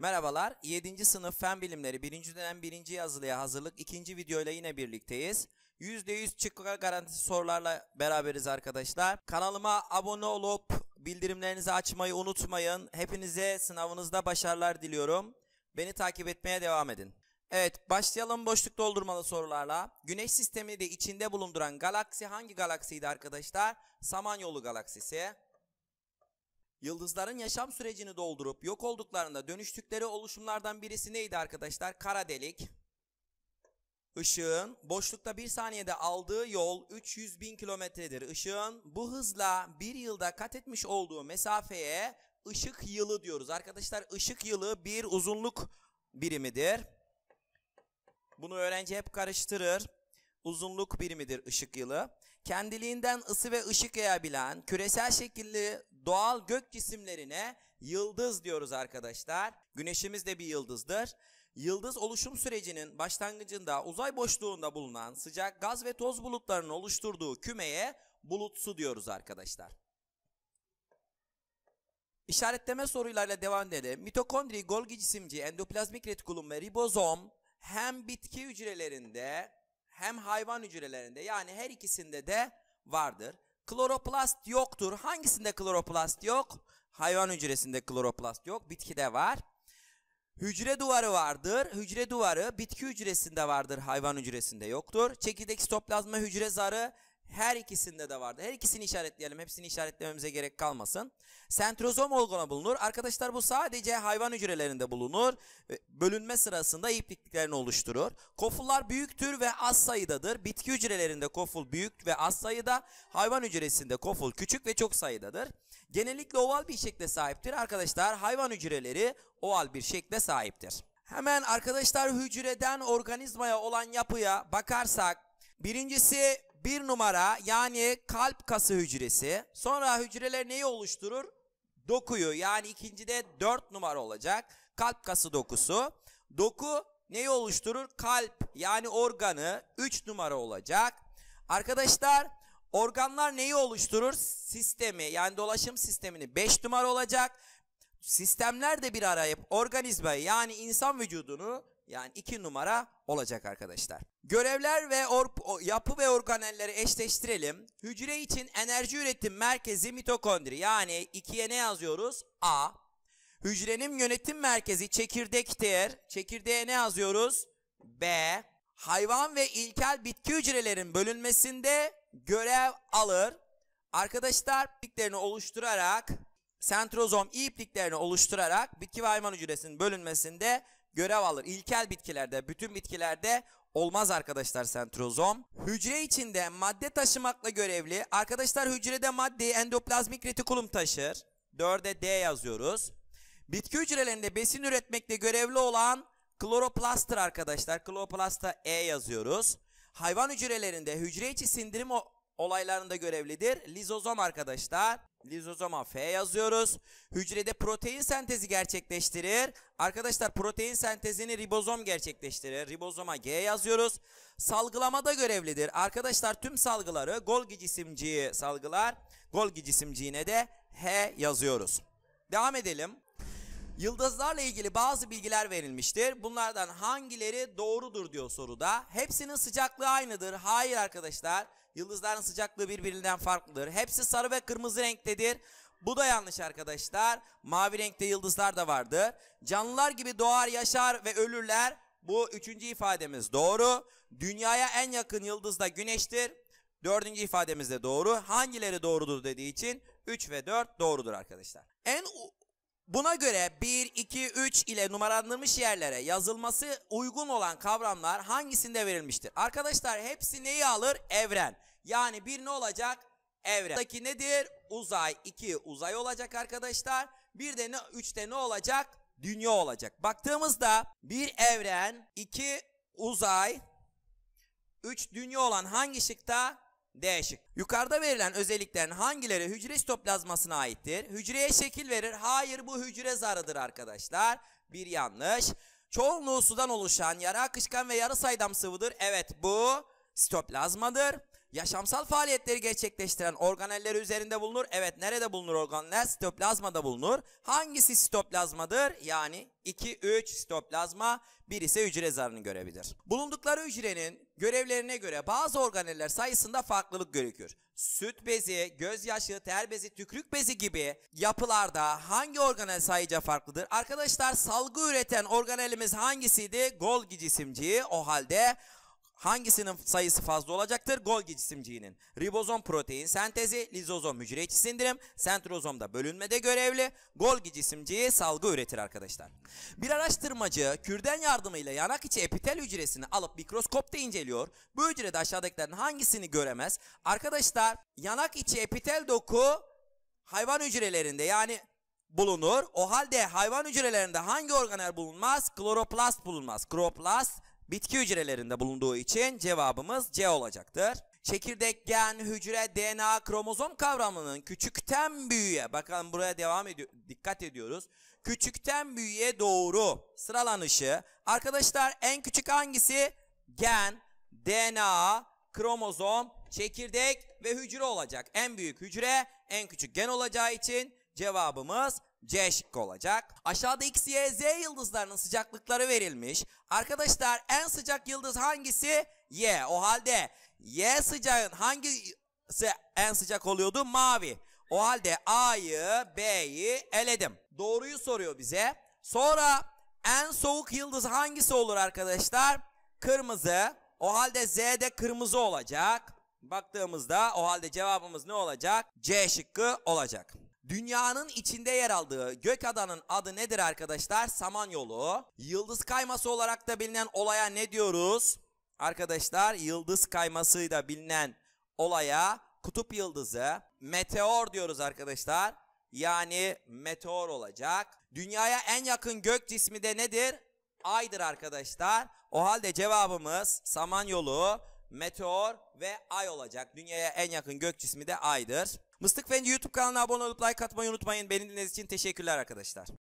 Merhabalar, 7. sınıf fen bilimleri 1. dönem 1. yazılıya hazırlık 2. videoyla yine birlikteyiz. %100 çıkma garantisi sorularla beraberiz arkadaşlar. Kanalıma abone olup bildirimlerinizi açmayı unutmayın. Hepinize sınavınızda başarılar diliyorum. Beni takip etmeye devam edin. Evet başlayalım boşluk doldurmalı sorularla. Güneş sistemini de içinde bulunduran galaksi hangi galaksiydi arkadaşlar? Samanyolu galaksisi. Yıldızların yaşam sürecini doldurup yok olduklarında dönüştükleri oluşumlardan birisi neydi arkadaşlar? Kara delik. Işığın boşlukta bir saniyede aldığı yol 300 bin kilometredir. Işığın bu hızla bir yılda kat etmiş olduğu mesafeye ışık yılı diyoruz. Arkadaşlar ışık yılı bir uzunluk birimidir. Bunu öğrenci hep karıştırır. Uzunluk birimidir ışık yılı. Kendiliğinden ısı ve ışık yayabilen, küresel şekilli doğal gök cisimlerine yıldız diyoruz arkadaşlar. Güneşimiz de bir yıldızdır. Yıldız oluşum sürecinin başlangıcında uzay boşluğunda bulunan sıcak gaz ve toz bulutlarının oluşturduğu kümeye bulutsu diyoruz arkadaşlar. İşaretleme sorularıyla devam edelim. Mitokondri, Golgi cisimci, endoplazmik retikulum ve ribozom hem bitki hücrelerinde hem hayvan hücrelerinde yani her ikisinde de vardır. Kloroplast yoktur. Hangisinde kloroplast yok? Hayvan hücresinde kloroplast yok. Bitkide var. Hücre duvarı vardır. Hücre duvarı bitki hücresinde vardır. Hayvan hücresinde yoktur. Çekirdek sitoplazma hücre zarı her ikisinde de vardı. Her ikisini işaretleyelim. Hepsini işaretlememize gerek kalmasın. Sentrozom olguna bulunur. Arkadaşlar bu sadece hayvan hücrelerinde bulunur. Bölünme sırasında ipliklerini oluşturur. Kofullar büyüktür ve az sayıdadır. Bitki hücrelerinde koful büyük ve az sayıda. Hayvan hücresinde koful küçük ve çok sayıdadır. Genellikle oval bir şekle sahiptir. Arkadaşlar hayvan hücreleri oval bir şekle sahiptir. Hemen arkadaşlar hücreden organizmaya olan yapıya bakarsak birincisi bir numara yani kalp kası hücresi. Sonra hücreler neyi oluşturur? Dokuyu yani ikincide dört numara olacak. Kalp kası dokusu. Doku neyi oluşturur? Kalp yani organı üç numara olacak. Arkadaşlar organlar neyi oluşturur? Sistemi yani dolaşım sistemini beş numara olacak. Sistemler de bir arayıp organizmayı yani insan vücudunu yani 2 numara olacak arkadaşlar. Görevler ve yapı ve organelleri eşleştirelim. Hücre için enerji üretim merkezi mitokondri yani 2'ye ne yazıyoruz? A. Hücrenin yönetim merkezi çekirdek değer. Çekirdeğe ne yazıyoruz? B. Hayvan ve ilkel bitki hücrelerin bölünmesinde görev alır. Arkadaşlar ipliklerini oluşturarak sentrozom ipliklerini oluşturarak bitki ve hayvan hücresinin bölünmesinde görev alır. İlkel bitkilerde, bütün bitkilerde olmaz arkadaşlar sentrozom. Hücre içinde madde taşımakla görevli. Arkadaşlar hücrede maddeyi endoplazmik retikulum taşır. 4'e D yazıyoruz. Bitki hücrelerinde besin üretmekle görevli olan kloroplastır arkadaşlar. Kloroplasta E yazıyoruz. Hayvan hücrelerinde hücre içi sindirim olaylarında görevlidir. Lizozom arkadaşlar. Lizozoma F yazıyoruz. Hücrede protein sentezi gerçekleştirir. Arkadaşlar protein sentezini ribozom gerçekleştirir. Ribozoma G yazıyoruz. Salgılamada görevlidir. Arkadaşlar tüm salgıları Golgi cisimciği salgılar. Golgi cisimciğine de H yazıyoruz. Devam edelim. Yıldızlarla ilgili bazı bilgiler verilmiştir. Bunlardan hangileri doğrudur diyor soruda. Hepsinin sıcaklığı aynıdır. Hayır arkadaşlar. Yıldızların sıcaklığı birbirinden farklıdır. Hepsi sarı ve kırmızı renktedir. Bu da yanlış arkadaşlar. Mavi renkte yıldızlar da vardır. Canlılar gibi doğar, yaşar ve ölürler. Bu üçüncü ifademiz doğru. Dünyaya en yakın yıldız da güneştir. Dördüncü ifademiz de doğru. Hangileri doğrudur dediği için 3 ve 4 doğrudur arkadaşlar. En Buna göre 1, 2, 3 ile numaralanmış yerlere yazılması uygun olan kavramlar hangisinde verilmiştir? Arkadaşlar hepsi neyi alır? Evren. Yani bir ne olacak? Evren. Buradaki nedir? Uzay. iki uzay olacak arkadaşlar. Bir de ne? Üçte ne olacak? Dünya olacak. Baktığımızda bir evren, iki uzay, üç dünya olan hangi şıkta? D şık. Yukarıda verilen özelliklerin hangileri hücre sitoplazmasına aittir? Hücreye şekil verir. Hayır bu hücre zarıdır arkadaşlar. Bir yanlış. Çoğunluğu sudan oluşan, yarı akışkan ve yarı saydam sıvıdır. Evet bu sitoplazmadır. Yaşamsal faaliyetleri gerçekleştiren organeller üzerinde bulunur. Evet nerede bulunur organeller? Sitoplazmada bulunur. Hangisi sitoplazmadır? Yani 2, 3 sitoplazma, bir ise hücre zarını görebilir. Bulundukları hücrenin görevlerine göre bazı organeller sayısında farklılık görükür. Süt bezi, gözyaşı, ter bezi, tükrük bezi gibi yapılarda hangi organel sayıca farklıdır? Arkadaşlar salgı üreten organelimiz hangisiydi? Golgi cisimciği. O halde hangisinin sayısı fazla olacaktır? Golgi cisimciğinin. Ribozom protein sentezi, lizozom hücre içi sindirim, sentrozomda bölünmede görevli. Golgi cisimciği salgı üretir arkadaşlar. Bir araştırmacı kürden yardımıyla yanak içi epitel hücresini alıp mikroskopta inceliyor. Bu hücrede aşağıdakilerin hangisini göremez? Arkadaşlar yanak içi epitel doku hayvan hücrelerinde yani bulunur. O halde hayvan hücrelerinde hangi organel bulunmaz? Kloroplast bulunmaz. Kloroplast bitki hücrelerinde bulunduğu için cevabımız C olacaktır. Çekirdek, gen, hücre, DNA, kromozom kavramının küçükten büyüğe, bakalım buraya devam ediyor, dikkat ediyoruz. Küçükten büyüğe doğru sıralanışı. Arkadaşlar en küçük hangisi? Gen, DNA, kromozom, çekirdek ve hücre olacak. En büyük hücre, en küçük gen olacağı için Cevabımız C şıkkı olacak. Aşağıda X, Y, Z yıldızlarının sıcaklıkları verilmiş. Arkadaşlar en sıcak yıldız hangisi? Y. O halde Y sıcağın hangisi en sıcak oluyordu? Mavi. O halde A'yı, B'yi eledim. Doğruyu soruyor bize. Sonra en soğuk yıldız hangisi olur arkadaşlar? Kırmızı. O halde Z de kırmızı olacak. Baktığımızda o halde cevabımız ne olacak? C şıkkı olacak. Dünyanın içinde yer aldığı gök adanın adı nedir arkadaşlar? Samanyolu. Yıldız kayması olarak da bilinen olaya ne diyoruz? Arkadaşlar yıldız kaymasıyla bilinen olaya kutup yıldızı, meteor diyoruz arkadaşlar. Yani meteor olacak. Dünyaya en yakın gök cismi de nedir? Ay'dır arkadaşlar. O halde cevabımız Samanyolu, meteor ve ay olacak. Dünyaya en yakın gök cismi de aydır. Mıstık Fendi YouTube kanalına abone olup like atmayı unutmayın. Beni dinlediğiniz için teşekkürler arkadaşlar.